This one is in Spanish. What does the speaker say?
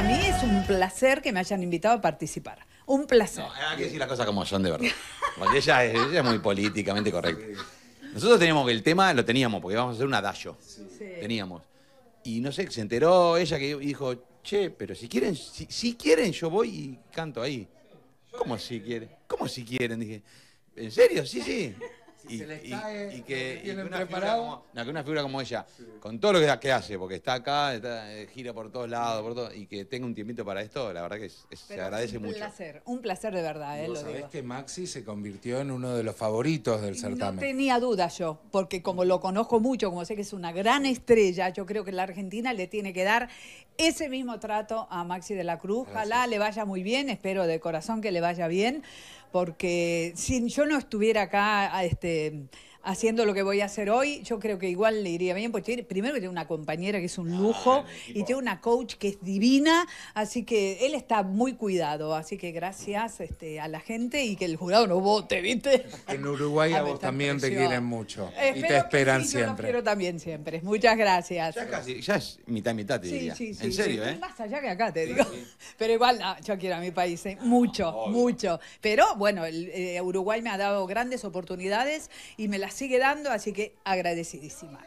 A mí es un placer que me hayan invitado a participar. Un placer. No, hay que decir las cosas como son de verdad. Porque ella es, muy políticamente correcta. Nosotros teníamos que el tema, lo teníamos, porque íbamos a hacer un adagio. Sí. Teníamos. Y no sé, se enteró ella que dijo, che, pero si quieren, si quieren, yo voy y canto ahí. ¿Cómo si quieren? ¿Cómo si quieren? Dije, ¿en serio? Sí, sí y, que, una figura como ella, con todo lo que, hace, porque está acá, eh, gira por todos lados, y que tenga un tiempito para esto, la verdad que se agradece mucho. Un placer, un placer de verdad. Eh, sabés que Maxi se convirtió en uno de los favoritos del certamen. No tenía duda yo, porque como lo conozco mucho, como sé que es una gran estrella, yo creo que la Argentina le tiene que dar ese mismo trato a Maxi de la Cruz. Ojalá le vaya muy bien, espero de corazón que le vaya bien, porque si yo no estuviera acá, este, este haciendo lo que voy a hacer hoy, yo creo que igual le iría bien, porque primero que tiene una compañera que es un ah, lujo y tiene una coach que es divina, así que él está muy cuidado, así que gracias este, a la gente y que el jurado no vote, ¿viste? En Uruguay a, vos también te quieren mucho y te esperan siempre. Yo los quiero también siempre. Muchas gracias. Ya casi, ya es mitad mitad te sí, diría. Sí, en serio, ¿eh? Más allá que acá te digo. Pero igual ah, yo quiero a mi país ¿eh? mucho, ah, mucho. Pero bueno, eh, Uruguay me ha dado grandes oportunidades y me las sigue dando, así que agradecidísima.